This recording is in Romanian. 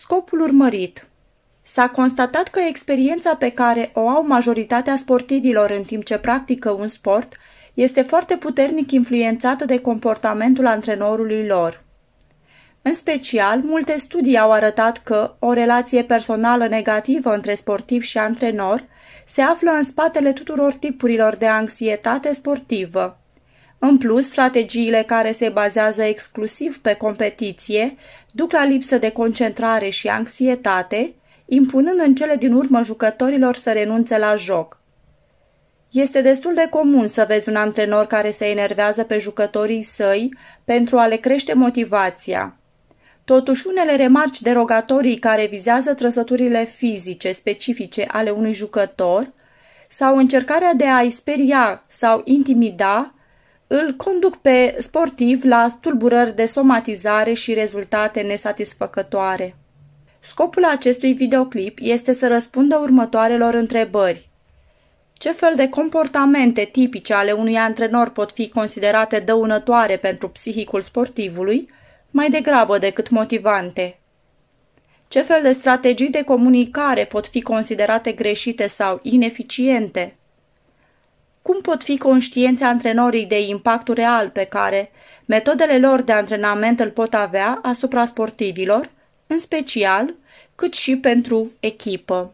Scopul urmărit S-a constatat că experiența pe care o au majoritatea sportivilor în timp ce practică un sport este foarte puternic influențată de comportamentul antrenorului lor. În special, multe studii au arătat că o relație personală negativă între sportiv și antrenor se află în spatele tuturor tipurilor de anxietate sportivă. În plus, strategiile care se bazează exclusiv pe competiție duc la lipsă de concentrare și anxietate, impunând în cele din urmă jucătorilor să renunțe la joc. Este destul de comun să vezi un antrenor care se enervează pe jucătorii săi pentru a le crește motivația. Totuși, unele remarci derogatorii care vizează trăsăturile fizice specifice ale unui jucător sau încercarea de a-i speria sau intimida îl conduc pe sportiv la tulburări de somatizare și rezultate nesatisfăcătoare. Scopul acestui videoclip este să răspundă următoarelor întrebări. Ce fel de comportamente tipice ale unui antrenor pot fi considerate dăunătoare pentru psihicul sportivului, mai degrabă decât motivante? Ce fel de strategii de comunicare pot fi considerate greșite sau ineficiente? Cum pot fi conștienți antrenorii de impactul real pe care metodele lor de antrenament îl pot avea asupra sportivilor, în special, cât și pentru echipă?